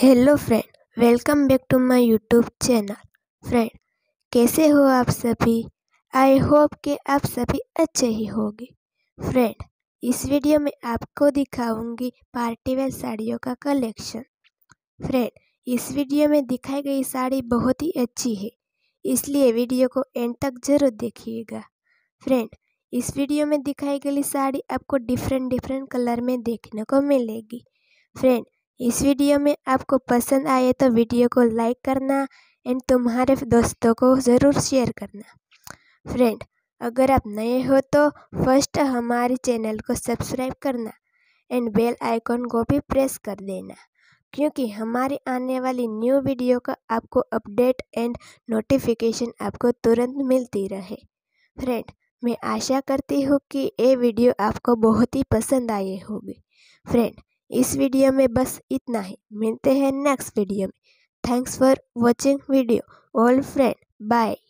hello friend welcome back to my YouTube channel friend कैसे हो आप सभी आई होप कि आप सभी अच्छे ही होंगे फ्रेंड इस वीडियो में आपको दिखाऊंगी पार्टी वेयर साड़ियों का कलेक्शन फ्रेंड इस वीडियो में दिखाई गई साड़ी बहुत ही अच्छी है इसलिए वीडियो को एंड तक जरूर देखिएगा फ्रेंड इस वीडियो में दिखाई गई साड़ी आपको डिफरेंट डिफरेंट कलर में देखने को मिलेगी फ्रेंड इस वीडियो में आपको पसंद आए तो वीडियो को लाइक करना एंड तुम्हारे दोस्तों को ज़रूर शेयर करना फ्रेंड अगर आप नए हो तो फर्स्ट हमारे चैनल को सब्सक्राइब करना एंड बेल आइकॉन को भी प्रेस कर देना क्योंकि हमारी आने वाली न्यू वीडियो का आपको अपडेट एंड नोटिफिकेशन आपको तुरंत मिलती रहे फ्रेंड मैं आशा करती हूँ कि ये वीडियो आपको बहुत ही पसंद आई होगी फ्रेंड इस वीडियो में बस इतना ही मिलते हैं नेक्स्ट वीडियो में thanks for watching video all friend bye